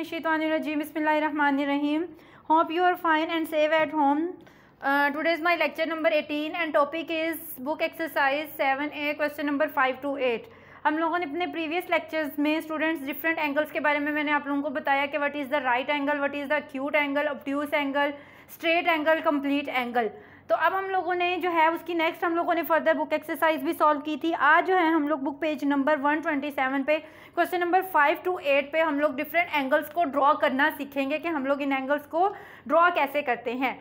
बिस्मिल्लाम hope you are fine and safe at home today is my lecture number 18 and topic is book exercise 7 A question number 5 to 8 हम लोगों ने अपने previous lectures में students different angles के बारे में मैंने आप लोगों को बताया कि what is the right angle what is the acute angle obtuse angle straight angle complete angle तो अब हम लोगों ने जो है उसकी नेक्स्ट हम लोगों ने फर्दर बुक एक्सरसाइज भी सॉल्व की थी आज जो है हम लोग book page number one twenty seven पे question number five to eight पे हम लोग डिफरेंट एंगल्स को ड्रॉ करना सीखेंगे कि हम लोग इन एंगल्स को ड्रॉ कैसे करते हैं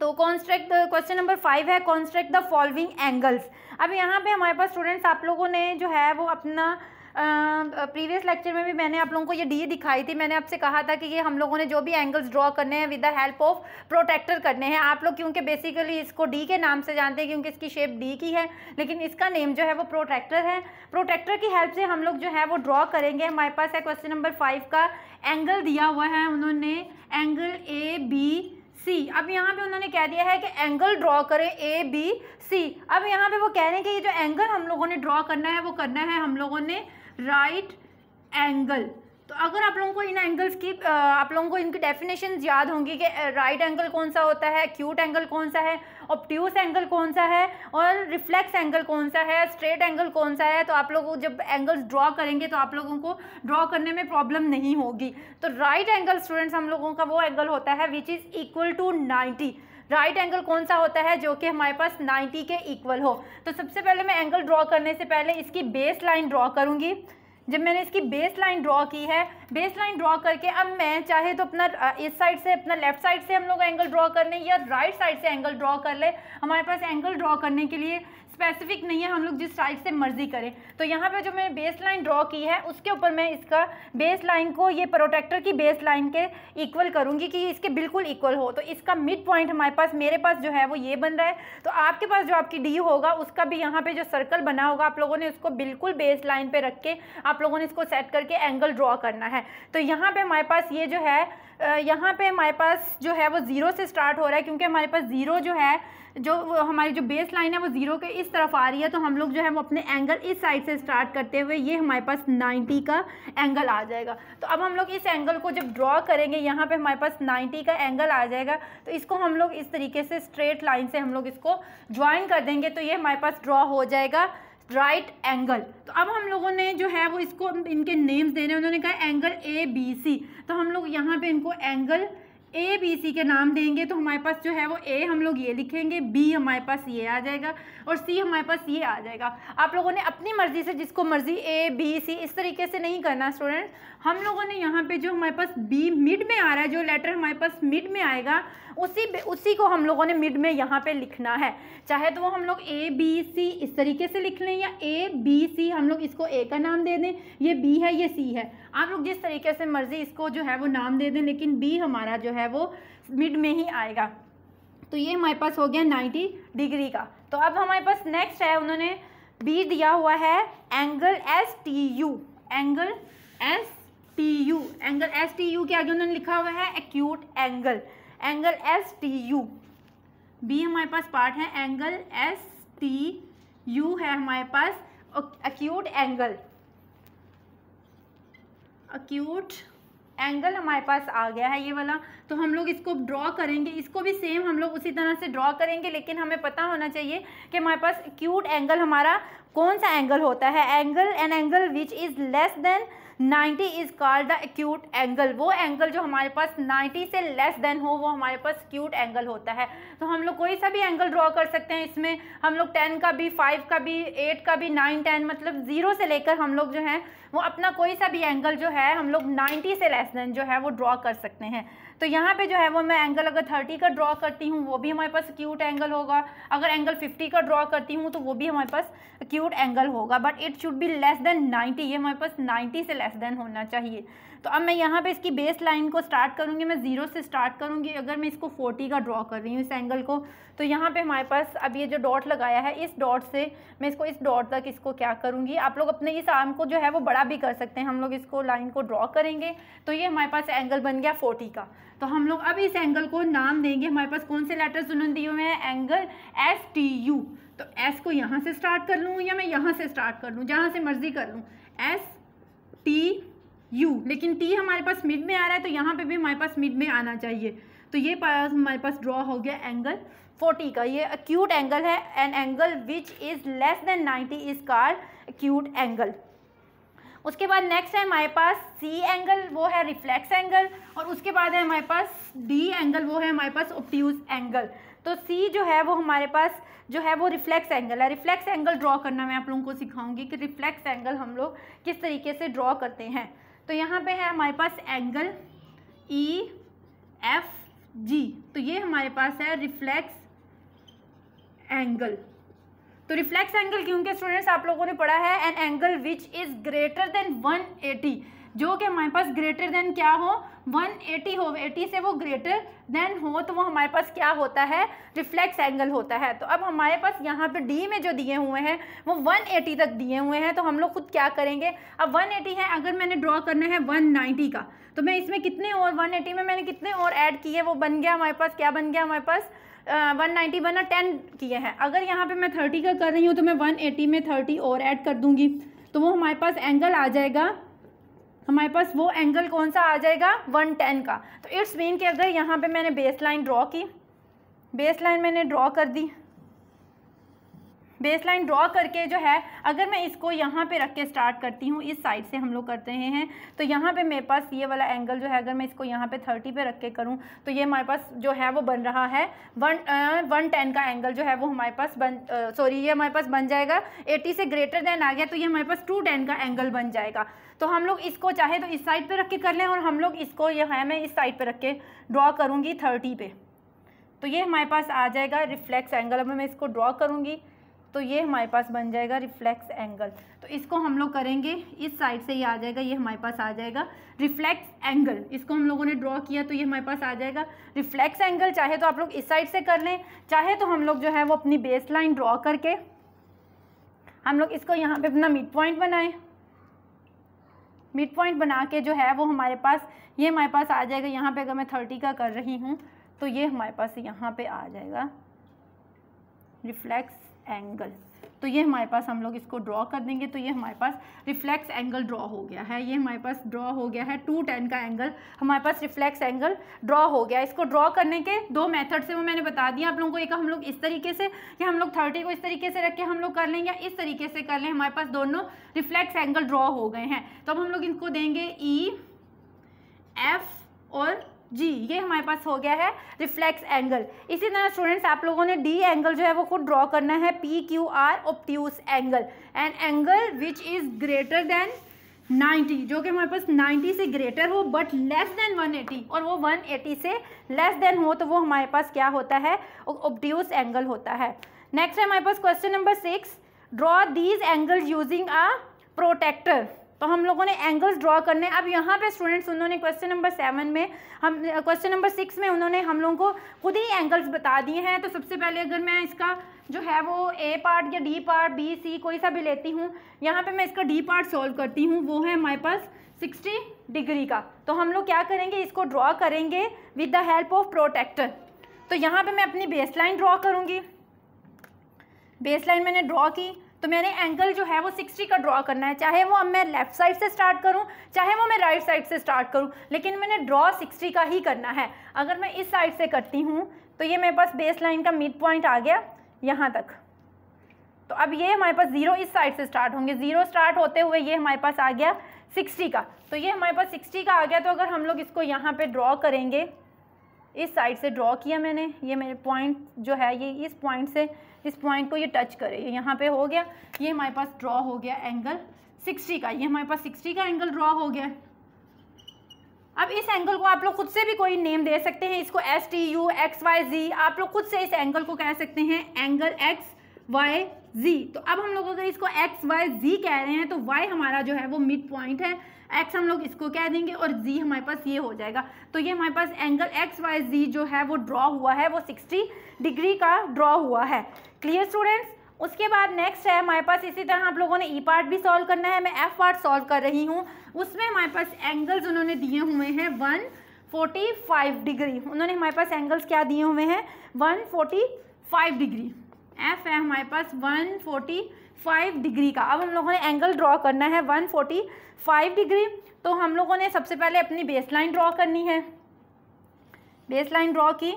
तो कॉन्स्ट्रक्ट क्वेश्चन नंबर फाइव है कॉन्स्ट्रक्ट द फॉलोइंग एंगल्स अब यहाँ पे हमारे पास स्टूडेंट्स आप लोगों ने जो है वो अपना प्रीवियस लेक्चर में भी मैंने आप लोगों को ये डी दिखाई थी मैंने आपसे कहा था कि ये हम लोगों ने जो भी एंगल्स ड्रॉ करने हैं with the help of protractor करने हैं आप लोग क्योंकि बेसिकली इसको डी के नाम से जानते हैं क्योंकि इसकी शेप डी की है लेकिन इसका नेम जो है वो प्रोटेक्टर है प्रोटेक्टर की हेल्प से हम लोग जो है वो ड्रॉ करेंगे हमारे पास है क्वेश्चन नंबर फाइव का एंगल दिया हुआ है उन्होंने एंगल ए बी सी अब यहाँ पे उन्होंने कह दिया है कि एंगल ड्रॉ करें ए बी सी अब यहाँ पे वो कह रहे हैं कि ये जो एंगल हम लोगों ने ड्रॉ करना है वो करना है हम लोगों ने राइट एंगल तो अगर आप लोगों को इन एंगल्स की आप लोगों को इनकी डेफिनेशन याद होंगी कि राइट एंगल कौन सा होता है क्यूट एंगल कौन सा है ऑप्ट्यूस एंगल कौन सा है और रिफ्लेक्स एंगल कौन सा है स्ट्रेट एंगल कौन सा है तो आप लोग जब एंगल्स ड्रॉ करेंगे तो आप लोगों को ड्रॉ करने में प्रॉब्लम नहीं होगी तो राइट एंगल स्टूडेंट्स हम लोगों का वो एंगल होता है which is equal to ninety right angle कौन सा होता है जो कि हमारे पास 90 के इक्वल हो तो सबसे पहले मैं एंगल ड्रॉ करने से पहले इसकी बेस लाइन ड्रॉ करूँगी जब मैंने इसकी बेस लाइन ड्रॉ की है बेस लाइन ड्रॉ करके अब मैं चाहे तो अपना इस साइड से अपना लेफ्ट साइड से हम लोग एंगल ड्रॉ कर लें या राइट साइड से एंगल ड्रॉ कर ले हमारे पास एंगल ड्रॉ करने के लिए स्पेसिफिक नहीं है हम लोग जिस टाइप से मर्जी करें तो यहाँ पे जो मैंने बेस लाइन ड्रॉ की है उसके ऊपर मैं इसका बेस लाइन को ये प्रोटेक्टर की बेस लाइन के इक्वल करूँगी कि इसके बिल्कुल इक्वल हो तो इसका मिड पॉइंट हमारे पास मेरे पास जो है वो ये बन रहा है तो आपके पास जो आपकी डी होगा उसका भी यहाँ पर जो सर्कल बना होगा आप लोगों ने उसको बिल्कुल बेस लाइन पर रख के आप लोगों ने इसको सेट करके एंगल ड्रॉ करना है तो यहाँ पर हमारे पास ये जो है यहाँ पे हमारे पास जो है वो ज़ीरो से स्टार्ट हो रहा है क्योंकि हमारे पास ज़ीरो जो है जो हमारी जो बेस लाइन है वो ज़ीरो के इस तरफ आ रही है तो हम लोग जो है वो अपने एंगल इस साइड से स्टार्ट करते हुए ये हमारे पास नाइन्टी का एंगल आ जाएगा तो अब हम लोग इस एंगल को जब ड्रॉ करेंगे यहाँ पर हमारे पास नाइन्टी का एंगल आ जाएगा तो इसको हम लोग इस तरीके से स्ट्रेट लाइन से हम लोग इसको ज्वाइन कर देंगे तो ये हमारे पास ड्रॉ हो जाएगा राइट right एंगल तो अब हम लोगों ने जो है वो इसको इनके नेम्स देने उन्होंने कहा एंगल ए बी सी तो हम लोग यहाँ पे इनको एंगल ए बी सी के नाम देंगे तो हमारे पास जो है वो ए हम लोग ये लिखेंगे बी हमारे पास ये आ जाएगा और सी हमारे पास ये आ जाएगा आप लोगों ने अपनी मर्ज़ी से जिसको मर्ज़ी ए बी सी इस तरीके से नहीं करना स्टूडेंट हम लोगों ने यहाँ पे जो हमारे पास बी मिड में आ रहा है जो लेटर हमारे पास मिड में आएगा उसी उसी को हम लोगों ने मिड में यहाँ पे लिखना है चाहे तो वो हम लोग ए बी सी इस तरीके से लिख लें या ए बी सी हम लोग इसको ए का नाम दे दें ये बी है ये सी है आप लोग जिस तरीके से मर्ज़ी इसको जो है वो नाम दे दें लेकिन बी हमारा जो है वो मिड में ही आएगा तो ये हमारे पास हो गया नाइन्टी डिग्री का तो अब हमारे पास नेक्स्ट है उन्होंने बी दिया हुआ है angle S T U angle S T U angle S T U के आगे उन्होंने लिखा हुआ है acute angle angle S T U B हमारे पास पार्ट है एंगल एस टी यू है हमारे पास एक्यूट एंगल अक्यूट एंगल हमारे पास आ गया है ये वाला तो हम लोग इसको ड्रॉ करेंगे इसको भी सेम हम लोग उसी तरह से ड्रॉ करेंगे लेकिन हमें पता होना चाहिए कि हमारे पास क्यूट एंगल हमारा कौन सा एंगल होता है angle an angle which is less than 90 is called the acute angle वो एंगल जो हमारे पास 90 से लेस देन हो वो हमारे पास क्यूट एंगल होता है तो हम लोग कोई सा भी एंगल ड्रॉ कर सकते हैं इसमें हम लोग 10 का भी 5 का भी 8 का भी 9 10 मतलब ज़ीरो से लेकर हम लोग जो हैं वो अपना कोई सा भी एंगल जो है हम लोग 90 से लेस देन जो है वो ड्रॉ कर सकते हैं तो यहाँ पे जो है वो मैं एंगल अगर थर्टी का ड्रॉ करती हूँ वो भी हमारे पास क्यूट एंगल होगा अगर एंगल फिफ्टी का ड्रॉ करती हूँ तो वो भी हमारे पास क्यूट एंगल होगा but it should be less than ninety ये हमारे पास नाइन्टी से लेस देन होना चाहिए तो अब मैं यहाँ पे इसकी बेस लाइन को स्टार्ट करूँगी मैं ज़ीरो से स्टार्ट करूँगी अगर मैं इसको फोर्टी का ड्रॉ कर रही हूँ इस एंगल को तो यहाँ पे हमारे पास अब ये जो डॉट लगाया है इस डॉट से मैं इसको इस डॉट तक इसको क्या करूँगी आप लोग अपने इस आर्म को जो है वो बड़ा भी कर सकते हैं हम लोग इसको लाइन को ड्रॉ करेंगे तो ये हमारे पास एंगल बन गया फोर्टी का तो हम लोग अब इस एंगल को नाम देंगे हमारे पास कौन से लेटर्स उन्होंने दिए हुए हैं एंगल एस टी यू तो एस को यहाँ से स्टार्ट कर लूँ या मैं यहाँ से स्टार्ट कर लूँ जहाँ से मर्जी कर लूँ एस टी यू लेकिन टी हमारे पास मिड में आ रहा है तो यहाँ पे भी हमारे पास मिड में आना चाहिए तो ये पास हमारे पास ड्रॉ हो गया एंगल 40 का ये अक्यूट एंगल है an angle which is less than 90 is called acute angle उसके बाद नेक्स्ट है हमारे पास सी एंगल वो है रिफ्लेक्स एंगल और उसके बाद है हमारे पास डी एंगल वो है हमारे पास ओप्ट्यूज एंगल तो सी जो है वो हमारे पास जो है वो रिफ्लेक्स एंगल है रिफ्लेक्स एंगल ड्रॉ करना मैं आप लोगों को सिखाऊंगी कि रिफ्लेक्स एंगल हम लोग किस तरीके से ड्रॉ करते हैं तो यहाँ पे है हमारे पास एंगल ई एफ जी तो ये हमारे पास है रिफ्लेक्स एंगल तो रिफ्लेक्स एंगल क्योंकि स्टूडेंट्स आप लोगों ने पढ़ा है an angle which is greater than 180 जो कि हमारे पास ग्रेटर देन क्या हो 180 हो 80 से वो ग्रेटर देन हो तो वो हमारे पास क्या होता है रिफ्लेक्स एंगल होता है तो अब हमारे पास यहाँ पे डी में जो दिए हुए हैं वो 180 तक दिए हुए हैं तो हम लोग खुद क्या करेंगे अब 180 है अगर मैंने ड्रॉ करना है 190 का तो मैं इसमें कितने और 180 में मैंने कितने और ऐड किए वो बन गया हमारे पास क्या बन गया हमारे पास वन नाइन्टी वन और टेन किए हैं अगर यहाँ पे मैं थर्टी का कर रही हूँ तो मैं वन एटी में थर्टी और ऐड कर दूँगी तो वो हमारे पास एंगल आ जाएगा हमारे पास वो एंगल कौन सा आ जाएगा वन टेन का तो इट्स मीन कि अगर यहाँ पे मैंने बेस लाइन ड्रॉ की बेस लाइन मैंने ड्रॉ कर दी बेस लाइन ड्रॉ करके जो है अगर मैं इसको यहाँ पे रख के स्टार्ट करती हूँ इस साइड से हम लोग करते हैं तो यहाँ पे मेरे पास ये वाला एंगल जो है अगर मैं इसको यहाँ पे थर्टी पे रख के करूँ तो ये हमारे पास जो है वो बन रहा है वन वन टेन का एंगल जो है वो हमारे पास बन सॉरी ये हमारे पास बन जाएगा एटी से ग्रेटर देन आ गया तो ये हमारे पास टू टेन का एंगल बन जाएगा तो हम लोग इसको चाहे तो इस साइड पर रख के कर लें और हम लोग इसको यह है मैं इस साइड पर रख के ड्रॉ करूँगी थर्टी पे तो ये हमारे पास आ जाएगा रिफ्लेक्स एंगल अब मैं इसको ड्रॉ करूँगी तो ये हमारे पास बन जाएगा रिफ्लेक्स एंगल तो इसको हम लोग करेंगे इस साइड से ये आ जाएगा ये हमारे पास आ जाएगा रिफ्लेक्स एंगल इसको हम लोगों ने ड्रॉ किया तो ये हमारे पास आ जाएगा रिफ्लेक्स एंगल चाहे तो आप लोग इस साइड से कर लें चाहे तो हम लोग जो है वो अपनी बेस लाइन ड्रॉ करके हम लोग इसको यहाँ पे अपना मिड पॉइंट बनाए मिड पॉइंट बना के जो है वो हमारे पास ये हमारे पास आ जाएगा यहाँ पे अगर मैं थर्टी का कर रही हूँ तो ये हमारे पास यहाँ पे आ जाएगा रिफ्लेक्स एंगल तो ये हमारे पास हम लोग इसको ड्रॉ कर देंगे तो ये हमारे पास रिफ्लेक्स एंगल ड्रॉ हो गया है ये हमारे पास ड्रॉ हो गया है टू टेन का एंगल हमारे पास रिफ्लेक्स एंगल ड्रॉ हो गया इसको ड्रॉ करने के दो मेथड से वो मैंने बता दिया आप लोगों को एक हम लोग इस तरीके से या हम लोग थर्टी को इस तरीके से रख के हम लोग कर लें या इस तरीके से कर लें हमारे पास दोनों रिफ्लेक्स एंगल ड्रॉ हो गए हैं तो अब हम लोग इनको देंगे ई e, एफ और जी ये हमारे पास हो गया है रिफ्लेक्स एंगल इसी तरह स्टूडेंट्स आप लोगों ने डी एंगल जो है वो खुद ड्रॉ करना है P Q R obtuse angle an angle which is greater than 90 जो कि हमारे पास 90 से ग्रेटर हो बट लेस देन 180 और वो 180 से लेस देन हो तो वो हमारे पास क्या होता है ऑब्ड्यूस एंगल होता है नेक्स्ट है हमारे पास question number six draw these angle using a protractor तो हम लोगों ने एंगल्स ड्रॉ करने अब यहाँ पे स्टूडेंट्स उन्होंने क्वेश्चन नंबर सेवन में हम क्वेश्चन नंबर सिक्स में उन्होंने हम लोगों को खुद ही एंगल्स बता दिए हैं तो सबसे पहले अगर मैं इसका जो है वो ए पार्ट या डी पार्ट बी सी कोई सा भी लेती हूँ यहाँ पे मैं इसका डी पार्ट सॉल्व करती हूँ वो है हमारे पास सिक्सटी डिग्री का तो हम लोग क्या करेंगे इसको ड्रॉ करेंगे with the help of protractor तो यहाँ पे मैं अपनी बेसलाइन ड्रॉ करूँगी बेसलाइन मैंने ड्रॉ की तो मैंने एंगल जो है वो सिक्सटी का ड्रॉ करना है चाहे वो अब मैं लेफ्ट साइड से स्टार्ट करूँ चाहे वो मैं राइट right साइड से स्टार्ट करूँ लेकिन मैंने ड्रॉ सिक्सटी का ही करना है अगर मैं इस साइड से करती हूँ तो ये मेरे पास बेस लाइन का मिड पॉइंट आ गया यहाँ तक तो अब ये हमारे पास ज़ीरो इस साइड से स्टार्ट होंगे ज़ीरो स्टार्ट होते हुए ये हमारे पास आ गया सिक्सटी का तो ये हमारे पास सिक्सटी का आ गया तो अगर हम लोग इसको यहाँ पर ड्रॉ करेंगे इस साइड से ड्रॉ किया मैंने ये मेरे पॉइंट जो है ये इस पॉइंट से इस पॉइंट को ये टच करे ये यहाँ पे हो गया ये हमारे पास ड्रॉ हो गया एंगल 60 का ये हमारे पास 60 का एंगल ड्रॉ हो गया अब इस एंगल को आप लोग खुद से भी कोई नेम दे सकते हैं इसको S T U X Y Z आप लोग खुद से इस एंगल को कह सकते हैं एंगल एक्स वाई जी तो अब हम लोग अगर इसको एक्स वाई जी कह रहे हैं तो वाई हमारा जो है वो मिड पॉइंट है एक्स हम लोग इसको कह देंगे और जी हमारे पास ये हो जाएगा तो ये हमारे पास एंगल एक्स वाई जी जो है वो ड्रॉ हुआ है वो सिक्सटी डिग्री का ड्रॉ हुआ है क्लियर स्टूडेंट्स उसके बाद नेक्स्ट है हमारे पास इसी तरह आप लोगों ने ई e पार्ट भी सॉल्व करना है मैं एफ पार्ट सॉल्व कर रही हूँ उसमें हमारे पास एंगल्स उन्होंने दिए हुए हैं वन फोर्टी फाइव डिग्री उन्होंने हमारे पास एंगल्स क्या दिए हुए हैं one forty five degree F है हमारे पास वन फोर्टी फाइव डिग्री का अब हम लोगों ने एंगल ड्रॉ करना है वन फोर्टी फाइव डिग्री तो हम लोगों ने सबसे पहले अपनी बेस लाइन ड्रॉ करनी है बेस लाइन ड्रॉ की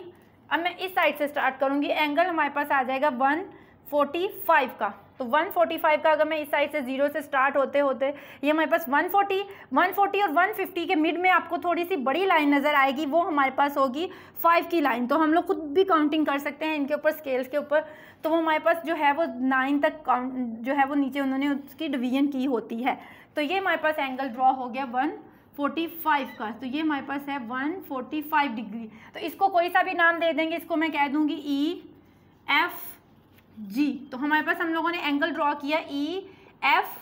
अब मैं इस साइड से स्टार्ट करूँगी एंगल हमारे पास आ जाएगा वन फोर्टी फाइव का तो 145 का अगर मैं इस साइड से जीरो से स्टार्ट होते होते ये हमारे पास 140 140 और 150 के मिड में आपको थोड़ी सी बड़ी लाइन नज़र आएगी वो हमारे पास होगी फाइव की लाइन तो हम लोग खुद भी काउंटिंग कर सकते हैं इनके ऊपर स्केल्स के ऊपर तो वो हमारे पास जो है वो नाइन तक काउंट जो है वो नीचे उन्होंने उसकी डिवीजन की होती है तो ये हमारे पास एंगल ड्रॉ हो गया वन 45 का तो ये हमारे पास है 145 डिग्री तो इसको कोई सा भी नाम दे देंगे इसको मैं कह दूंगी ई e, एफ जी तो हमारे पास हम लोगों ने एंगल ड्रॉ किया E F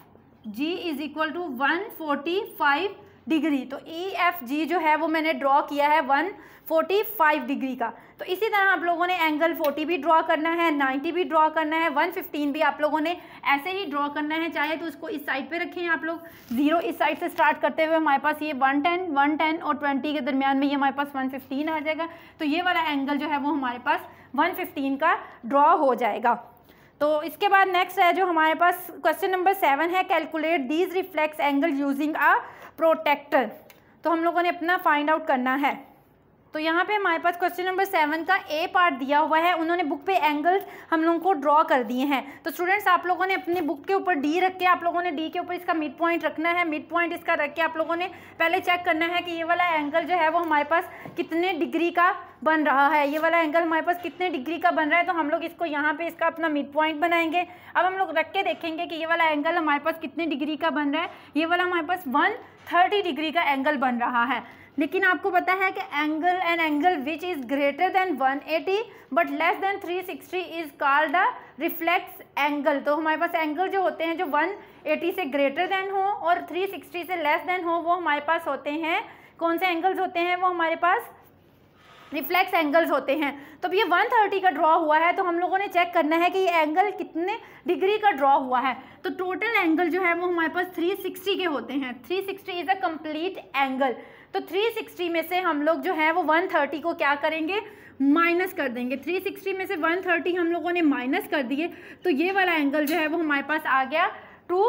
G is equal to one forty five degree तो ई एफ जी जो है वो मैंने ड्रॉ किया है वन फोर्टी फाइव डिग्री का तो इसी तरह आप लोगों ने एंगल फोर्टी भी ड्रॉ करना है नाइन्टी भी ड्रॉ करना है वन फिफ्टीन भी आप लोगों ने ऐसे ही ड्रॉ करना है चाहे तो उसको इस साइड पे रखें आप लोग जीरो इस साइड से स्टार्ट करते हुए हमारे पास ये वन टेन वन टेन और ट्वेंटी के दरमियान में ये हमारे पास वन फिफ्टीन आ जाएगा तो ये वाला एंगल जो है वो हमारे पास फिफ्टीन का ड्रॉ हो जाएगा तो इसके बाद नेक्स्ट है जो हमारे पास क्वेश्चन नंबर सेवन है calculate these reflex angle using a protractor तो हम लोगों ने अपना फाइंड आउट करना है तो यहाँ पे हमारे पास क्वेश्चन नंबर सेवन का ए पार्ट दिया हुआ है उन्होंने बुक पे एंगल्स हम लोगों को ड्रॉ कर दिए हैं तो स्टूडेंट्स आप लोगों ने अपनी बुक के ऊपर डी रख के आप लोगों ने डी के ऊपर इसका मिड पॉइंट रखना है मिड पॉइंट इसका रख के आप लोगों ने पहले चेक करना है कि ये वाला एंगल जो है वो हमारे पास कितने डिग्री का बन रहा है ये वाला एंगल हमारे पास कितने डिग्री का बन रहा है तो हम लोग इसको यहाँ पे इसका अपना मिड पॉइंट बनाएंगे अब हम लोग रख के देखेंगे कि ये वाला एंगल हमारे पास कितने डिग्री का बन रहा है ये वाला हमारे पास वन थर्टी डिग्री का एंगल बन रहा है लेकिन आपको पता है कि angle and angle which is greater than 180 but less than 360 is called the reflex angle तो हमारे पास एंगल जो होते हैं जो 180 से ग्रेटर देन हो और 360 से लेस देन हो वो हमारे पास होते हैं कौन से एंगल्स होते हैं वो हमारे पास रिफ्लेक्स एंगल्स होते हैं तो ये 130 का ड्रॉ हुआ है तो हम लोगों ने चेक करना है कि ये एंगल कितने डिग्री का ड्रॉ हुआ है तो टोटल एंगल जो है वो हमारे पास 360 के होते हैं 360 इज़ अ कम्प्लीट एंगल तो 360 में से हम लोग जो है वो 130 को क्या करेंगे माइनस कर देंगे 360 में से 130 हम लोगों ने माइनस कर दिए तो ये वाला एंगल जो है वो हमारे पास आ गया टू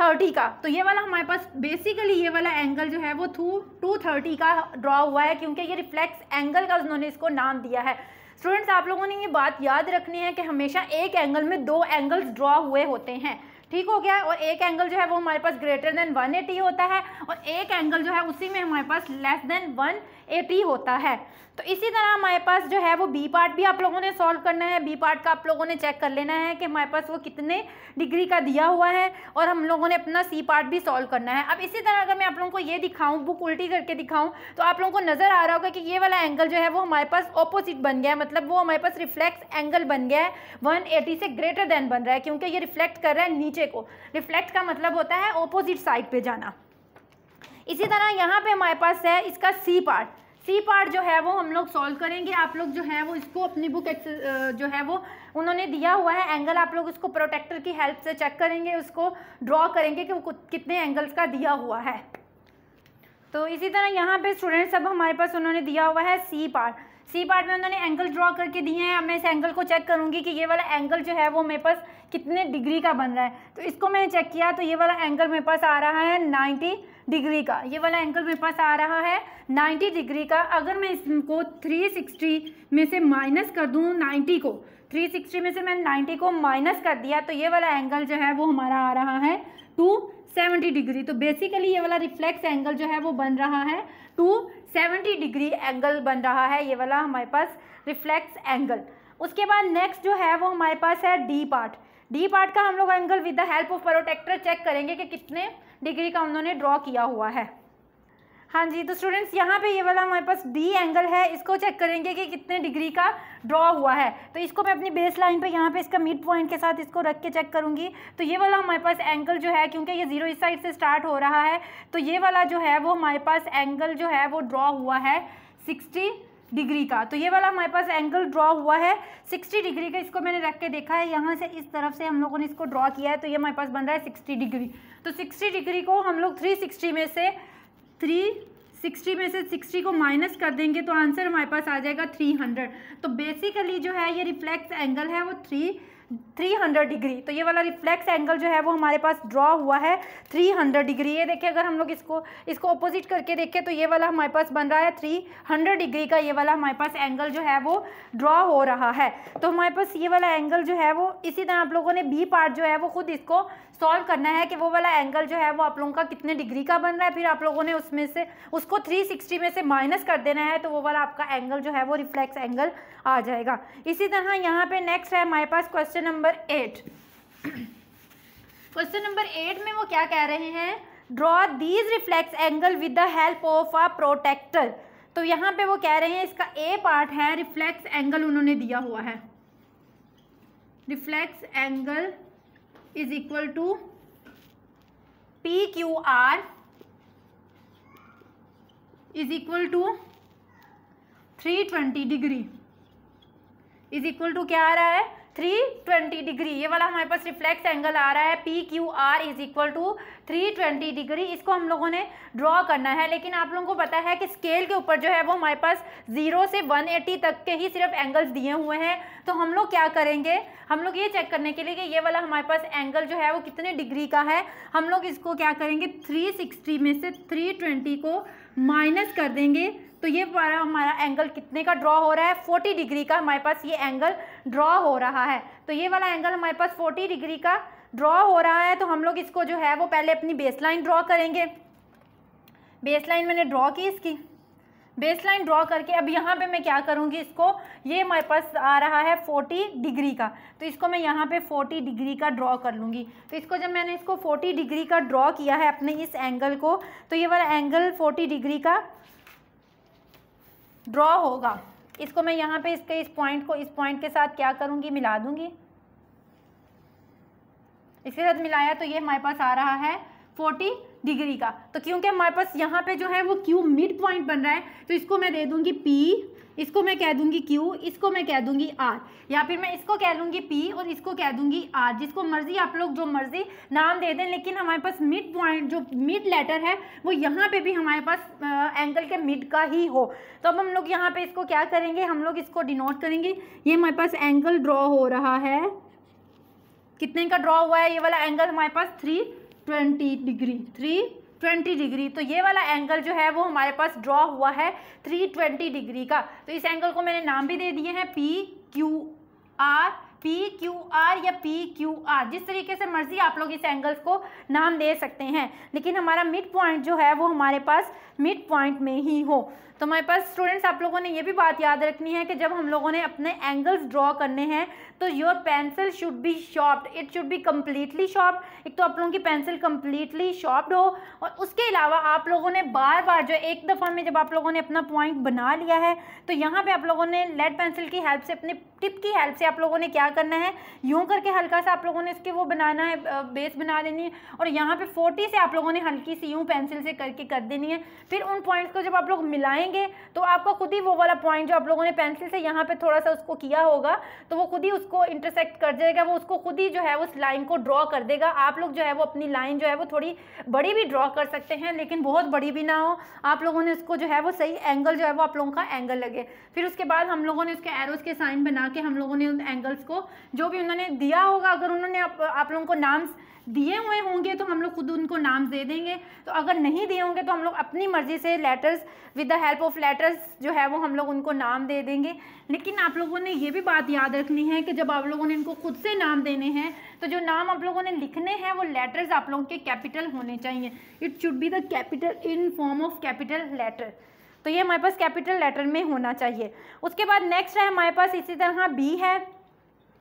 थर्टी का तो ये वाला हमारे पास बेसिकली ये वाला एंगल जो है वो थ्रू टू थर्टी का ड्रॉ हुआ है क्योंकि ये रिफ्लेक्स एंगल का उन्होंने इसको नाम दिया है स्टूडेंट्स आप लोगों ने ये बात याद रखनी है कि हमेशा एक एंगल में दो एंगल्स ड्रॉ हुए होते हैं ठीक हो गया और एक एंगल जो है वो हमारे पास ग्रेटर देन 180 होता है और एक एंगल जो है उसी में हमारे पास लेस देन एटी होता है तो इसी तरह हमारे पास जो है वो बी पार्ट भी आप लोगों ने सॉल्व करना है बी पार्ट का आप लोगों ने चेक कर लेना है कि हमारे पास वो कितने डिग्री का दिया हुआ है और हम लोगों ने अपना सी पार्ट भी सॉल्व करना है अब इसी तरह अगर मैं आप लोगों को ये दिखाऊँ बुक उल्टी करके दिखाऊँ तो आप लोगों को नज़र आ रहा होगा कि ये वाला एंगल जो है वो हमारे पास ऑपोजिट बन गया है मतलब वो हमारे पास रिफ्लेक्स एंगल बन गया है वन से ग्रेटर देन बन रहा है क्योंकि ये रिफ्लेक्ट कर रहा है नीचे को रिफ्लेक्ट का मतलब होता है ऑपोजिट साइड पर जाना इसी तरह यहाँ पे हमारे पास है इसका सी पार्ट सी पार्ट जो है वो हम लोग सॉल्व करेंगे आप लोग जो है वो इसको अपनी बुक जो है वो उन्होंने दिया हुआ है एंगल आप लोग इसको प्रोटेक्टर की हेल्प से चेक करेंगे उसको ड्रॉ करेंगे कि वो कितने एंगल्स का दिया हुआ है तो इसी तरह यहाँ पे स्टूडेंट्स अब हमारे पास उन्होंने दिया हुआ है सी पार्ट सी पार्ट में उन्होंने एंगल ड्रॉ करके दिए हैं अब मैं इस एंगल को चेक करूँगी कि ये वाला एंगल जो है वो मेरे पास कितने डिग्री का बन रहा है तो इसको मैंने चेक किया तो ये वाला एंगल मेरे पास आ रहा है नाइन्टी डिग्री का ये वाला एंगल मेरे पास आ रहा है 90 डिग्री का अगर मैं इसको 360 में से माइनस कर दूँ 90 को 360 में से मैंने 90 को माइनस कर दिया तो ये वाला एंगल जो है वो हमारा आ रहा है टू सेवेंटी डिग्री तो बेसिकली ये वाला रिफ्लेक्स एंगल जो है वो बन रहा है टू सेवेंटी डिग्री एंगल बन रहा है ये वाला हमारे पास रिफ्लेक्स एंगल उसके बाद नेक्स्ट जो है वो हमारे पास है डी पार्ट डी पार्ट का हम लोग angle with the help of protractor check करेंगे कि कितने डिग्री का उन्होंने ड्रॉ किया हुआ है हाँ जी तो स्टूडेंट्स यहाँ पे ये वाला हमारे पास डी एंगल है इसको चेक करेंगे कि कितने डिग्री का ड्रॉ हुआ है तो इसको मैं अपनी बेस लाइन पर यहाँ पे इसका मिड पॉइंट के साथ इसको रख के चेक करूँगी तो ये वाला हमारे पास एंगल जो है क्योंकि ये जीरो इस साइड से स्टार्ट हो रहा है तो ये वाला जो है वो हमारे पास एंगल जो है वो ड्रॉ हुआ है सिक्सटी डिग्री का तो ये वाला हमारे पास एंगल ड्रॉ हुआ है सिक्सटी डिग्री का इसको मैंने रख के देखा है यहाँ से इस तरफ से हम लोगों ने इसको ड्रॉ किया है तो ये हमारे पास बन रहा है सिक्सटी डिग्री तो सिक्सटी डिग्री को हम लोग थ्री सिक्सटी में से थ्री सिक्सटी में से सिक्सटी को माइनस कर देंगे तो आंसर हमारे पास आ जाएगा थ्री हंड्रेड तो बेसिकली जो है ये रिफ्लेक्स एंगल है वो थ्री 300 डिग्री तो ये वाला रिफ्लेक्स एंगल जो है वो हमारे पास ड्रॉ हुआ है 300 डिग्री ये देखिए अगर हम लोग इसको इसको अपोजिट करके देखें तो ये वाला हमारे पास बन रहा है 300 डिग्री का ये वाला हमारे पास एंगल जो है वो ड्रॉ हो रहा है तो हमारे पास ये वाला एंगल जो है वो इसी तरह आप लोगों ने बी पार्ट जो है वो खुद इसको सॉल्व करना है कि वो वाला एंगल जो है वो आप लोगों का कितने डिग्री का बन रहा है फिर आप लोगों ने उसमें से उसको सिक्सटी में से माइनस कर देना है तो वो वाला आपका एंगल जो है वो रिफ्लेक्स एंगल आ जाएगा इसी तरह यहाँ पर नेक्स्ट है हमारे पास question question number eight question number eight में वो क्या कह रहे हैं draw these reflex angle with the help of a protractor तो यहाँ पे वो कह रहे हैं इसका ए पार्ट है रिफ्लेक्स एंगल उन्होंने दिया हुआ है reflex angle is equal to P Q R is equal to three twenty degree is equal to क्या आ रहा है 320 डिग्री ये वाला हमारे पास रिफ्लेक्स एंगल आ रहा है P Q R is equal to three twenty degree इसको हम लोगों ने ड्रॉ करना है लेकिन आप लोगों को पता है कि स्केल के ऊपर जो है वो हमारे पास ज़ीरो से वन एटी तक के ही सिर्फ एंगल्स दिए हुए हैं तो हम लोग क्या करेंगे हम लोग ये चेक करने के लिए कि ये वाला हमारे पास एंगल जो है वो कितने डिग्री का है हम लोग इसको क्या करेंगे थ्री सिक्सटी में से थ्री ट्वेंटी को माइनस कर देंगे तो ये हमारा हमारा एंगल कितने का ड्रॉ हो रहा है फोर्टी डिग्री का हमारे पास ये एंगल ड्रॉ हो रहा है तो ये वाला एंगल हमारे पास फोर्टी डिग्री का ड्रॉ हो रहा है तो हम लोग इसको जो है वो पहले अपनी बेस लाइन ड्रॉ करेंगे बेस लाइन मैंने ड्रॉ की इसकी बेस लाइन ड्रॉ करके अब यहाँ पे मैं क्या करूँगी इसको ये हमारे पास आ रहा है 40 डिग्री का तो इसको मैं यहाँ पे 40 डिग्री का ड्रॉ कर लूँगी तो इसको जब मैंने इसको 40 डिग्री का ड्रॉ किया है अपने इस एंगल को तो ये वाला एंगल 40 डिग्री का ड्रॉ होगा इसको मैं यहाँ पे इसके इस पॉइंट को इस पॉइंट के साथ क्या करूँगी मिला दूंगी इसके साथ मिलाया तो ये हमारे पास आ रहा है फोर्टी डिग्री का तो क्योंकि हमारे पास यहाँ पे जो है वो क्यू मिड पॉइंट बन रहा है तो इसको मैं दे दूंगी पी इसको मैं कह दूंगी क्यू इसको मैं कह दूंगी आर या फिर मैं इसको कह लूँगी पी और इसको कह दूंगी आर जिसको मर्जी आप लोग जो मर्जी नाम दे दें लेकिन हमारे पास मिड पॉइंट जो मिड लेटर है वो यहाँ पे भी हमारे पास आ, एंगल के मिड का ही हो तो अब हम लोग यहाँ पे इसको क्या करेंगे हम लोग इसको डिनोट करेंगे ये हमारे पास एंगल ड्रॉ हो रहा है कितने का ड्रॉ हुआ है ये वाला एंगल हमारे पास three twenty degree three twenty degree तो ये वाला एंगल जो है वो हमारे पास ड्रॉ हुआ है थ्री ट्वेंटी डिग्री का तो इस एंगल को मैंने नाम भी दे दिए हैं P Q R P Q R या पी क्यू आर जिस तरीके से मर्जी आप लोग इस एंगल्स को नाम दे सकते हैं लेकिन हमारा मिड पॉइंट जो है वो हमारे पास मिड पॉइंट में ही हो तो हमारे पास स्टूडेंट्स आप लोगों ने ये भी बात याद रखनी है कि जब हम लोगों ने अपने एंगल्स ड्रॉ करने हैं तो your pencil should be sharped it should be completely sharped एक तो आप लोगों की पेंसिल कम्प्लीटली शॉप्ड हो और उसके अलावा आप लोगों ने बार बार जो एक दफ़ा में जब आप लोगों ने अपना पॉइंट बना लिया है तो यहाँ पर आप लोगों ने लेड पेंसिल की हेल्प से अपने टिप की हेल्प से आप लोगों ने क्या करना है यूँ करके हल्का सा आप लोगों ने इसके वो बनाना है बेस बना लेनी है और यहाँ पे फोर्टी से आप लोगों ने हल्की सी यूँ पेंसिल से करके कर देनी है फिर उन पॉइंट्स को जब आप लोग मिलाएंगे तो आपको खुद ही वो वाला पॉइंट जो आप लोगों ने पेंसिल से यहाँ पर थोड़ा सा उसको किया होगा तो वो खुद ही उसको इंटरसेक्ट कर जाएगा वो उसको खुद ही जो है उस लाइन को ड्रॉ कर देगा आप लोग जो है वो अपनी लाइन जो है वो थोड़ी बड़ी भी ड्रॉ कर सकते हैं लेकिन बहुत बड़ी भी ना हो आप लोगों ने उसको जो है वो सही एंगल जो है वो आप लोगों का एंगल लगे फिर उसके बाद हम लोगों ने उसके एरोज़ के साइन बना के हम लोगों ने उन एंगल्स को जो भी उन्होंने दिया होगा अगर उन्होंने आप, आप लोगों को नाम दिए हुए होंगे तो हम लोग खुद उनको नाम दे देंगे तो अगर नहीं दिए होंगे तो हम लोग अपनी मर्ज़ी से letters with the help of letters जो है वो हम लोग उनको नाम दे देंगे लेकिन आप लोगों ने ये भी बात याद रखनी है कि जब आप लोगों ने इनको खुद से नाम देने हैं तो जो नाम आप लोगों ने लिखने हैं वो लेटर्स आप लोगों के कैपिटल होने चाहिए it should be the capital in form of capital letter तो ये हमारे पास कैपिटल लेटर में होना चाहिए उसके बाद नेक्स्ट है हमारे पास इसी तरह बी है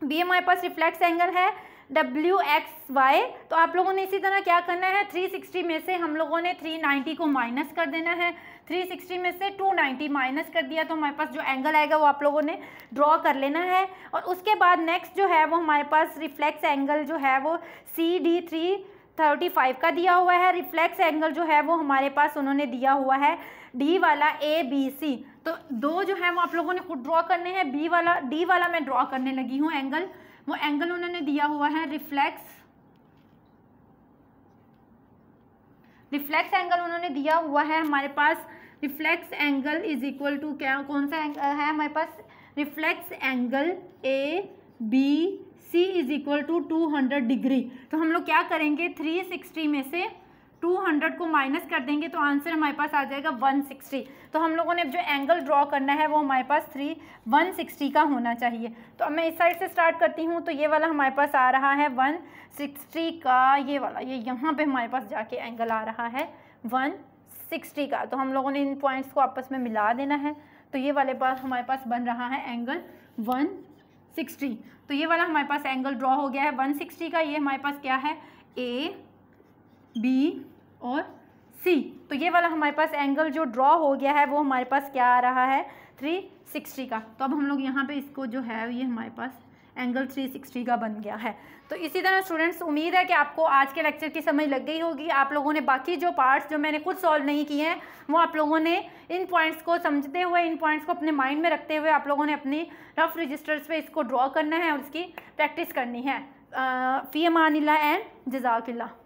बी हमारे पास रिफ्लेक्स एंगल है डब्ल्यू एक्स वाई तो आप लोगों ने इसी तरह क्या करना है 360 में से हम लोगों ने 390 को माइनस कर देना है 360 में से 290 माइनस कर दिया तो हमारे पास जो एंगल आएगा वो आप लोगों ने ड्रॉ कर लेना है और उसके बाद नेक्स्ट जो है वो हमारे पास रिफ्लेक्स एंगल जो है वो C D three thirty five का दिया हुआ है रिफ्लेक्स एंगल जो है वो हमारे पास उन्होंने दिया हुआ है डी वाला ए बी सी तो दो जो है वो आप लोगों ने खुद ड्रॉ करने हैं बी वाला डी वाला मैं ड्रॉ करने लगी हूँ एंगल वो एंगल उन्होंने दिया हुआ है रिफ्लेक्स रिफ्लेक्स एंगल उन्होंने दिया हुआ है हमारे पास reflex angle is equal to क्या कौन सा एंगल है हमारे पास reflex angle A B C is equal to two hundred degree तो हम लोग क्या करेंगे थ्री सिक्सटी में से टू हंड्रेड को माइनस कर देंगे तो आंसर हमारे पास आ जाएगा वन सिक्सटी तो हम लोगों ने जो एंगल ड्रॉ करना है वो हमारे पास थ्री वन सिक्सटी का होना चाहिए तो अब मैं इस साइड से स्टार्ट करती हूँ तो ये वाला हमारे पास आ रहा है वन सिक्सटी का ये वाला ये यहाँ पे हमारे पास जाके एंगल आ रहा है वन सिक्सटी का तो हम लोगों ने इन पॉइंट्स को आपस में मिला देना है तो ये वाले पास हमारे पास बन रहा है एंगल वन सिक्सटी तो ये वाला हमारे पास एंगल ड्रॉ हो गया है वन सिक्सटी का ये हमारे पास क्या है ए बी और सी तो ये वाला हमारे पास एंगल जो ड्रॉ हो गया है वो हमारे पास क्या आ रहा है थ्री सिक्सटी का तो अब हम लोग यहाँ पे इसको जो है ये हमारे पास एंगल 360 का बन गया है तो इसी तरह स्टूडेंट्स उम्मीद है कि आपको आज के लेक्चर की समझ लग गई होगी आप लोगों ने बाकी जो पार्ट्स जो मैंने खुद सॉल्व नहीं किए हैं वो आप लोगों ने इन पॉइंट्स को समझते हुए इन पॉइंट्स को अपने माइंड में रखते हुए आप लोगों ने अपनी रफ रजिस्टर्स पर इसको ड्रॉ करना है और इसकी प्रैक्टिस करनी है फ़ी अमान एंड जजाकिल्ला